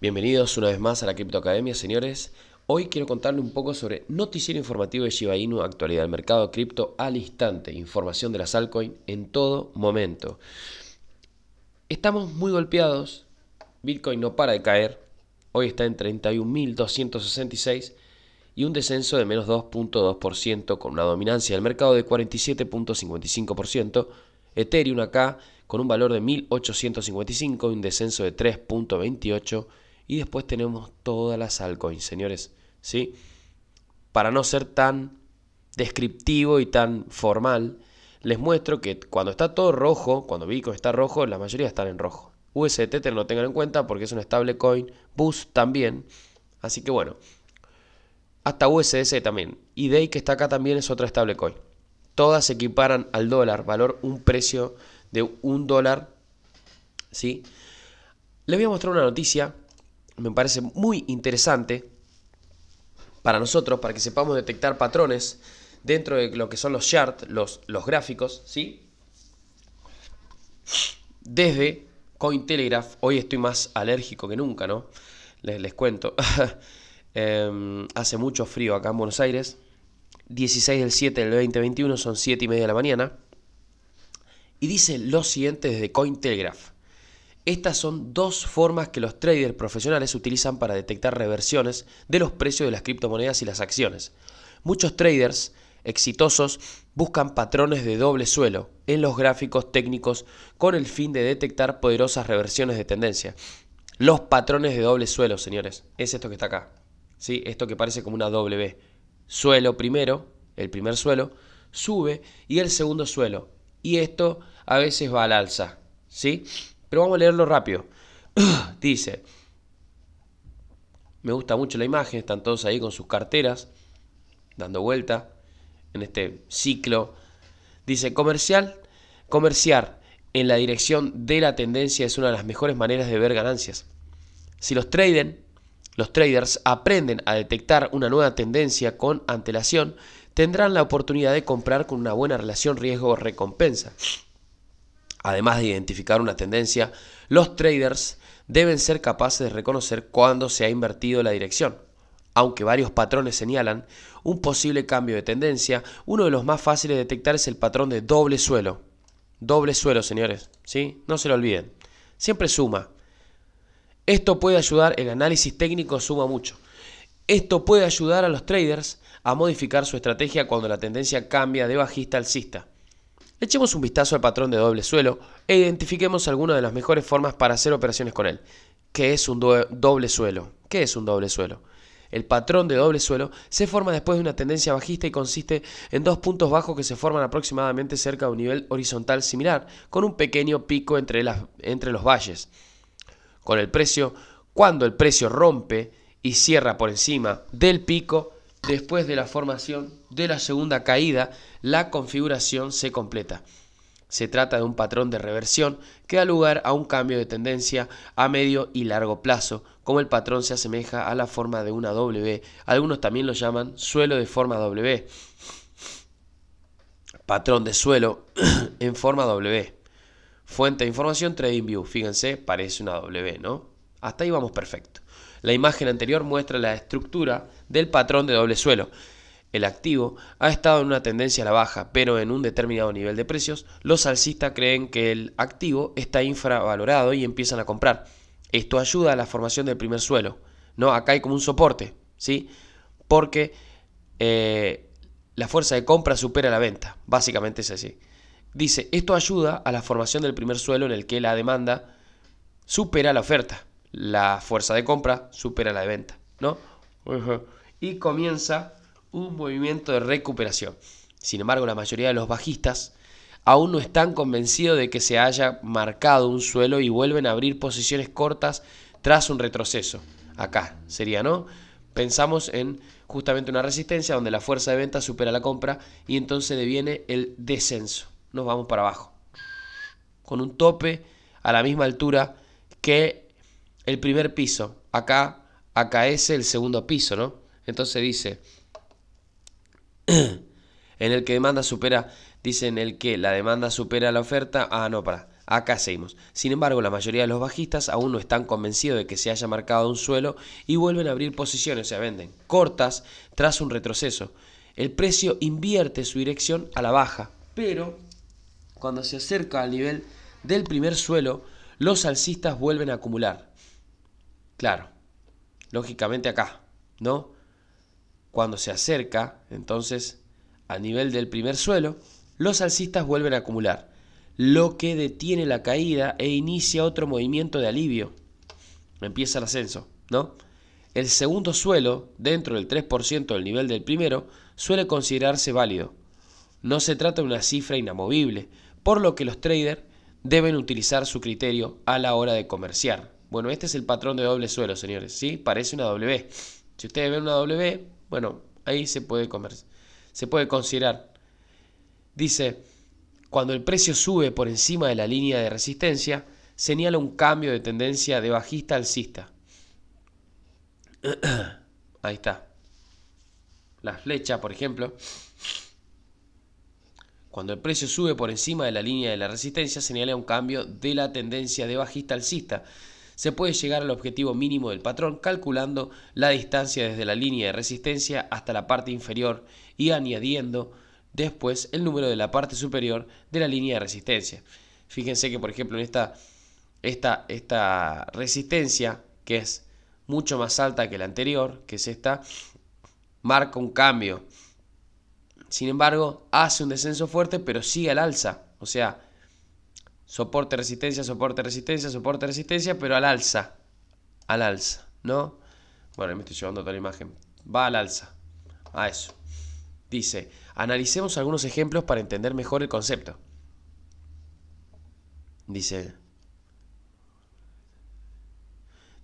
Bienvenidos una vez más a la Crypto Academia, señores. Hoy quiero contarle un poco sobre noticiero informativo de Shiba Inu, actualidad del mercado cripto al instante, información de las altcoins en todo momento. Estamos muy golpeados, Bitcoin no para de caer, hoy está en 31.266 y un descenso de menos 2.2% con una dominancia del mercado de 47.55%, Ethereum acá con un valor de 1.855 y un descenso de 3.28%, y después tenemos todas las altcoins, señores. ¿sí? Para no ser tan descriptivo y tan formal, les muestro que cuando está todo rojo, cuando Bitcoin está rojo, la mayoría están en rojo. USDT te tengan en cuenta porque es un stablecoin, BUS también. Así que bueno, hasta uss también. Y Day que está acá también es otra stablecoin. Todas se equiparan al dólar, valor un precio de un dólar. ¿sí? Les voy a mostrar una noticia me parece muy interesante para nosotros, para que sepamos detectar patrones dentro de lo que son los charts, los, los gráficos, ¿sí? Desde Cointelegraph, hoy estoy más alérgico que nunca, ¿no? Les, cuento. Em, hace mucho frío acá en Buenos Aires. 16 del 7 del 2021 son 7 y media de la mañana. Y dice lo siguiente desde Cointelegraph. Estas son dos formas que los traders profesionales utilizan para detectar reversiones de los precios de las criptomonedas y las acciones. Muchos traders exitosos buscan patrones de doble suelo en los gráficos técnicos con el fin de detectar poderosas reversiones de tendencia. Los patrones de doble suelo, señores, es esto que está acá. ¿sí? Esto que parece como una doble W. Suelo primero, el primer suelo, sube y el segundo suelo. Y esto a veces va al alza. ¿sí? Pero vamos a leerlo rápido. Dice, me gusta mucho la imagen, están todos ahí con sus carteras, dando vuelta en este ciclo. Dice, comercial, comerciar en la dirección de la tendencia es una de las mejores maneras de ver ganancias. Si los los traders aprenden a detectar una nueva tendencia con antelación, tendrán la oportunidad de comprar con una buena relación riesgo-recompensa además de identificar una tendencia, los traders deben ser capaces de reconocer cuándo se ha invertido la dirección. Aunque varios patrones señalan un posible cambio de tendencia, uno de los más fáciles de detectar es el patrón de doble suelo. Doble suelo, señores, ¿sí? No se lo olviden. Siempre suma. Esto puede ayudar, el análisis técnico suma mucho. Esto puede ayudar a los traders a modificar su estrategia cuando la tendencia cambia de bajista al alcista echemos un vistazo al patrón de doble suelo e identifiquemos algunas de las mejores formas para hacer operaciones con él. ¿Qué es un doble suelo? ¿Qué es un doble suelo? El patrón de doble suelo se forma después de una tendencia bajista y consiste en dos puntos bajos que se forman aproximadamente cerca de un nivel horizontal similar, con un pequeño pico entre, entre los valles. Con el precio, cuando el precio rompe y cierra por encima del pico, Después de la formación de la segunda caída, la configuración se completa. Se trata de un patrón de reversión que da lugar a un cambio de tendencia a medio y largo plazo, como el patrón se asemeja a la forma de una W, algunos también lo llaman suelo de forma W, patrón de suelo en forma W. Fuente de información TradingView, fíjense, parece una W, ¿no? Hasta ahí vamos perfecto. La imagen anterior muestra la estructura del patrón de doble suelo. El activo ha estado en una tendencia a la baja, pero en un determinado nivel de precios, los alcistas creen que el activo está infravalorado y empiezan a comprar. Esto ayuda a la formación del primer suelo. ¿no? Acá hay como un soporte, ¿sí? Porque eh, la fuerza de compra supera la venta. Básicamente es así. Dice, esto ayuda a la formación del primer suelo en el que la demanda supera la oferta la fuerza de compra supera la de venta, ¿no? Y comienza un movimiento de recuperación. Sin embargo, la mayoría de los bajistas aún no están convencidos de que se haya marcado un suelo y vuelven a abrir posiciones cortas tras un retroceso. Acá sería, ¿no? Pensamos en justamente una resistencia donde la fuerza de venta supera la compra y entonces deviene el descenso. Nos vamos para abajo. Con un tope a la misma altura que el primer piso. Acá, acá es el segundo piso, ¿no? Entonces dice, en el que demanda supera, dice en el que la demanda supera la oferta. Ah, no, para. Acá seguimos. Sin embargo, la mayoría de los bajistas aún no están convencidos de que se haya marcado un suelo y vuelven a abrir posiciones, o sea, venden cortas tras un retroceso. El precio invierte su dirección a la baja, pero cuando se acerca al nivel del primer suelo, los alcistas vuelven a acumular. Claro, lógicamente acá, ¿no? Cuando se acerca, entonces, a nivel del primer suelo, los alcistas vuelven a acumular, lo que detiene la caída e inicia otro movimiento de alivio. Empieza el ascenso, ¿no? El segundo suelo, dentro del 3% del nivel del primero, suele considerarse válido. No se trata de una cifra inamovible, por lo que los traders deben utilizar su criterio a la hora de comerciar. Bueno, este es el patrón de doble suelo, señores, ¿sí? Parece una W. Si ustedes ven una W, bueno, ahí se puede comer, se puede considerar. Dice, cuando el precio sube por encima de la línea de resistencia, señala un cambio de tendencia de bajista alcista. Ahí está. La flecha, por ejemplo. Cuando el precio sube por encima de la línea de la resistencia, señala un cambio de la tendencia de bajista alcista se puede llegar al objetivo mínimo del patrón calculando la distancia desde la línea de resistencia hasta la parte inferior y añadiendo después el número de la parte superior de la línea de resistencia. Fíjense que por ejemplo en esta, esta resistencia que es mucho más alta que la anterior, que es esta, marca un cambio. Sin embargo, hace un descenso fuerte, pero sigue al alza. O sea, soporte, resistencia, soporte, resistencia, soporte, resistencia, pero al alza. Al alza, ¿no? Bueno, me estoy llevando toda la imagen. Va al alza. A eso. Dice, analicemos algunos ejemplos para entender mejor el concepto. Dice,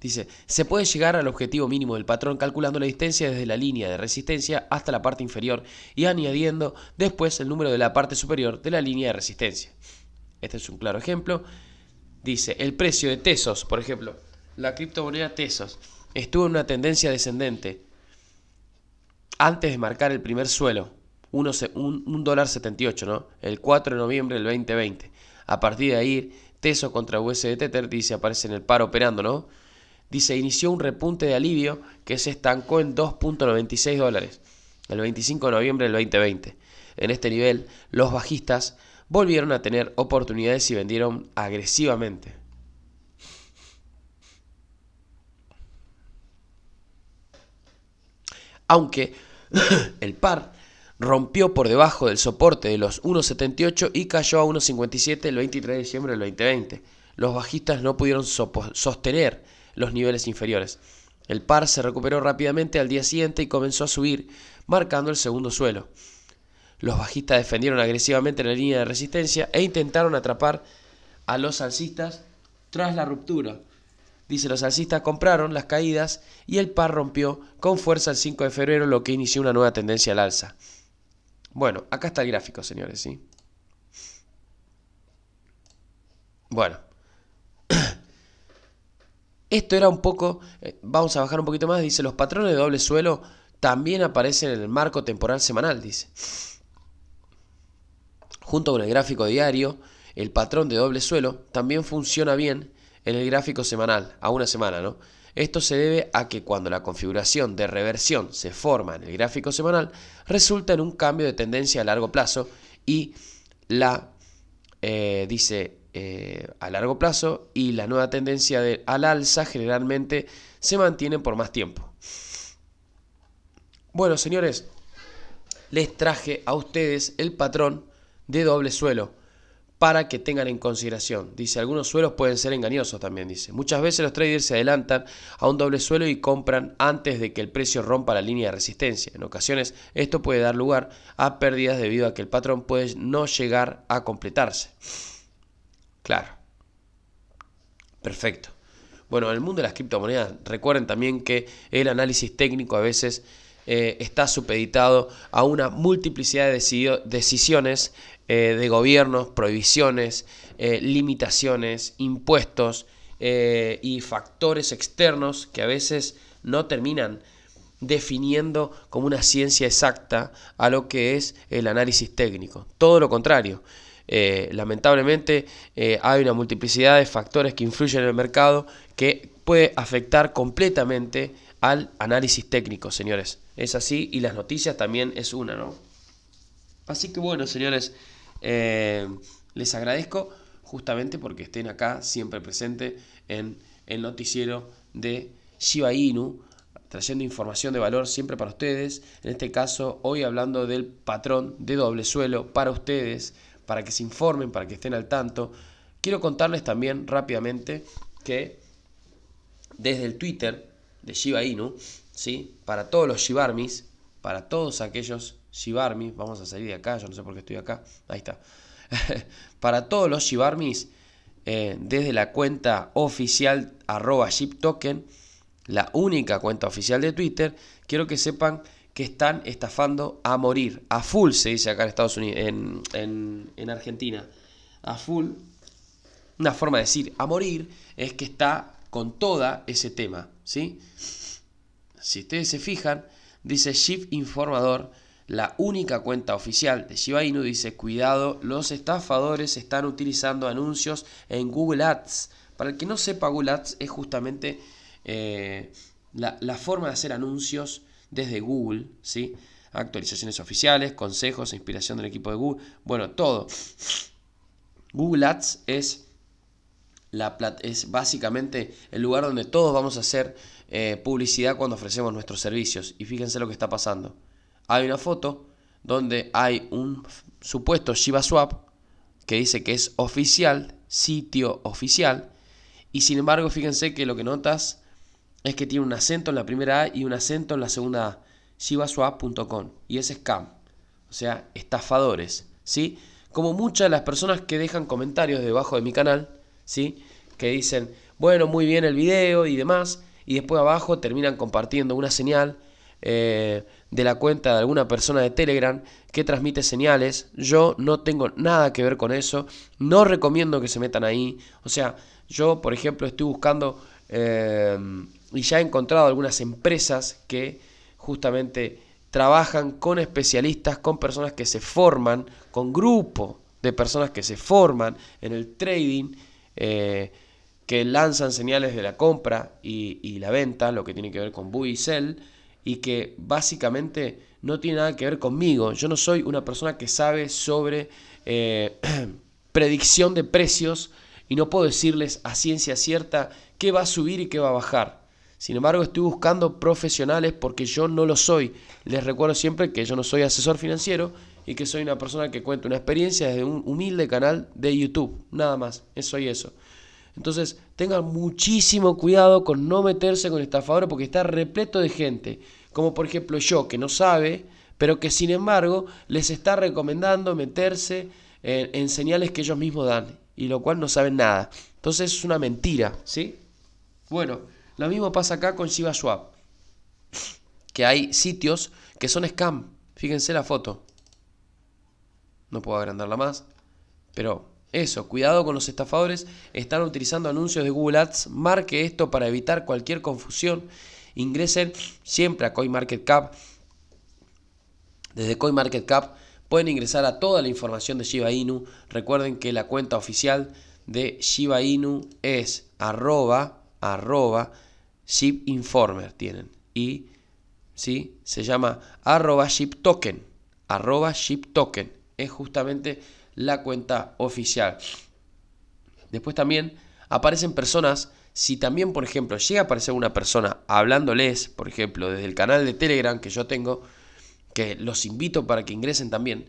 Dice, se puede llegar al objetivo mínimo del patrón calculando la distancia desde la línea de resistencia hasta la parte inferior y añadiendo después el número de la parte superior de la línea de resistencia. Este es un claro ejemplo. Dice, el precio de Tesos, por ejemplo, la criptomoneda Tesos estuvo en una tendencia descendente antes de marcar el primer suelo, Un dólar 78, ¿no? El 4 de noviembre del 2020. A partir de ahí, Tesos contra USDT, dice, aparece en el par operando, ¿no? Dice, inició un repunte de alivio que se estancó en 2.96 dólares el 25 de noviembre del 2020. En este nivel, los bajistas volvieron a tener oportunidades y vendieron agresivamente. Aunque el par rompió por debajo del soporte de los 1,78 y cayó a 1,57 el 23 de diciembre del 2020. Los bajistas no pudieron sostener los niveles inferiores. El par se recuperó rápidamente al día siguiente y comenzó a subir, marcando el segundo suelo. Los bajistas defendieron agresivamente la línea de resistencia e intentaron atrapar a los alcistas tras la ruptura. Dice, los alcistas compraron las caídas y el par rompió con fuerza el 5 de febrero, lo que inició una nueva tendencia al alza. Bueno, acá está el gráfico, señores, ¿sí? Bueno. Esto era un poco, eh, vamos a bajar un poquito más, dice, los patrones de doble suelo también aparecen en el marco temporal semanal, dice. Junto con el gráfico diario, el patrón de doble suelo también funciona bien en el gráfico semanal, a una semana, ¿no? Esto se debe a que cuando la configuración de reversión se forma en el gráfico semanal, resulta en un cambio de tendencia a largo plazo y la, eh, dice, eh, a largo plazo y la nueva tendencia al alza generalmente se mantiene por más tiempo. Bueno, señores, les traje a ustedes el patrón de doble suelo para que tengan en consideración. Dice, algunos suelos pueden ser engañosos también, dice. Muchas veces los traders se adelantan a un doble suelo y compran antes de que el precio rompa la línea de resistencia. En ocasiones esto puede dar lugar a pérdidas debido a que el patrón puede no llegar a completarse. Claro. Perfecto. Bueno, en el mundo de las criptomonedas, recuerden también que el análisis técnico a veces eh, está supeditado a una multiplicidad de decisiones eh, de gobiernos, prohibiciones, eh, limitaciones, impuestos y factores externos que a veces no terminan definiendo como una ciencia exacta a lo que es el análisis técnico. Todo lo contrario. lamentablemente hay una multiplicidad de factores que influyen en el mercado que puede afectar completamente al análisis técnico, señores. Es así y las noticias también es una, ¿no? Así que bueno, señores, eh, les agradezco justamente porque estén acá siempre presente en el noticiero de Shiba Inu, trayendo información de valor siempre para ustedes. En este caso, hoy hablando del patrón de doble suelo para ustedes, para que se informen, para que estén al tanto. Quiero contarles también rápidamente que desde el Twitter, de Shiba Inu, ¿sí? para todos los Shibarmis, para todos aquellos Shibarmis, vamos a salir de acá, yo no sé por qué estoy acá, ahí está, para todos los Shibarmis, eh, desde la cuenta oficial arroba shiptoken, la única cuenta oficial de Twitter, quiero que sepan que están estafando a morir, a full se dice acá en Estados Unidos, en, en Argentina, a full, una forma de decir a morir es que está con toda ese tema, ¿sí? Si ustedes se fijan, dice Shift Informador, la única cuenta oficial de Shiba Inu dice, cuidado, los estafadores están utilizando anuncios en Google Ads. Para el que no sepa, Google Ads es justamente eh, la, la, forma de hacer anuncios desde Google, ¿sí? Actualizaciones oficiales, consejos, inspiración del equipo de Google, bueno, todo. Google Ads es la es básicamente el lugar donde todos vamos a hacer eh, publicidad cuando ofrecemos nuestros servicios. Y fíjense lo que está pasando. Hay una foto donde hay un supuesto Shiba Swap que dice que es oficial, sitio oficial. Y sin embargo, fíjense que lo que notas es que tiene un acento en la primera A y un acento en la segunda A. Shibaswap.com. Y es scam. O sea, estafadores. ¿Sí? Como muchas de las personas que dejan comentarios debajo de mi canal ¿sí? Que dicen, bueno, muy bien el video y demás, y después abajo terminan compartiendo una señal eh, de la cuenta de alguna persona de Telegram que transmite señales. Yo no tengo nada que ver con eso, no recomiendo que se metan ahí. O sea, yo, por ejemplo, estoy buscando eh, y ya he encontrado algunas empresas que justamente trabajan con especialistas, con personas que se forman, con grupo de personas que se forman en el trading eh, que lanzan señales de la compra y, la venta, lo que tiene que ver con buy y sell, y que básicamente no tiene nada que ver conmigo. Yo no soy una persona que sabe sobre eh, predicción de precios y no puedo decirles a ciencia cierta qué va a subir y qué va a bajar. Sin embargo, estoy buscando profesionales porque yo no lo soy. Les recuerdo siempre que yo no soy asesor financiero y que soy una persona que cuenta una experiencia desde un humilde canal de YouTube, nada más, eso y eso. Entonces, tengan muchísimo cuidado con no meterse con estafadores porque está repleto de gente, como por ejemplo yo, que no sabe, pero que sin embargo les está recomendando meterse en, señales que ellos mismos dan, y lo cual no saben nada. Entonces es una mentira, ¿sí? Bueno, lo mismo pasa acá con ShibaSwap. que hay sitios que son scam, fíjense la foto, no puedo agrandarla más. Pero eso, cuidado con los estafadores, están utilizando anuncios de Google Ads, marque esto para evitar cualquier confusión. Ingresen siempre a CoinMarketCap. Desde CoinMarketCap pueden ingresar a toda la información de Shiba Inu. Recuerden que la cuenta oficial de Shiba Inu es arroba, arroba, Informer. tienen. Y ¿sí? se llama arroba Token. arroba Token es justamente la cuenta oficial. Después también aparecen personas, si también por ejemplo llega a aparecer una persona hablándoles, por ejemplo, desde el canal de Telegram que yo tengo, que los invito para que ingresen también,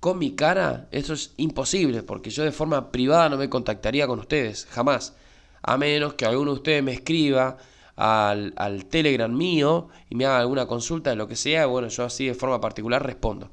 con mi cara, eso es imposible, porque yo de forma privada no me contactaría con ustedes, jamás. A menos que alguno de ustedes me escriba al, al Telegram mío y me haga alguna consulta de lo que sea, bueno, yo así de forma particular respondo.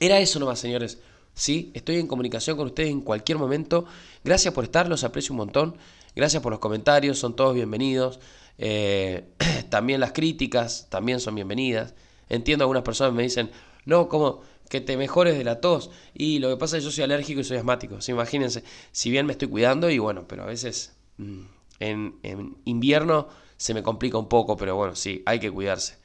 Era eso nomás, señores. Sí, estoy en comunicación con ustedes en cualquier momento. Gracias por estar, los aprecio un montón. Gracias por los comentarios, son todos bienvenidos. Eh, también las críticas también son bienvenidas. Entiendo algunas personas me dicen, no, como que te mejores de la tos. Y lo que pasa es que yo soy alérgico y soy asmático. imagínense, si bien me estoy cuidando y bueno, pero a veces mm, en invierno se me complica un poco, pero bueno, sí, hay que cuidarse.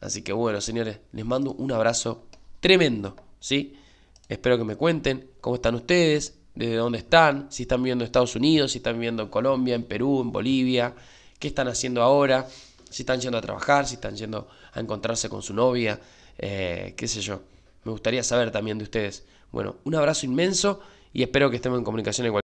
Así que bueno, señores, les mando un abrazo tremendo. ¿sí? Espero que me cuenten cómo están ustedes, desde dónde están, si están viendo Estados Unidos, si están viendo en Colombia, en Perú, en Bolivia, qué están haciendo ahora, si están yendo a trabajar, si están yendo a encontrarse con su novia, eh, qué sé yo. Me gustaría saber también de ustedes. Bueno, un abrazo inmenso y espero que estemos en comunicación igual.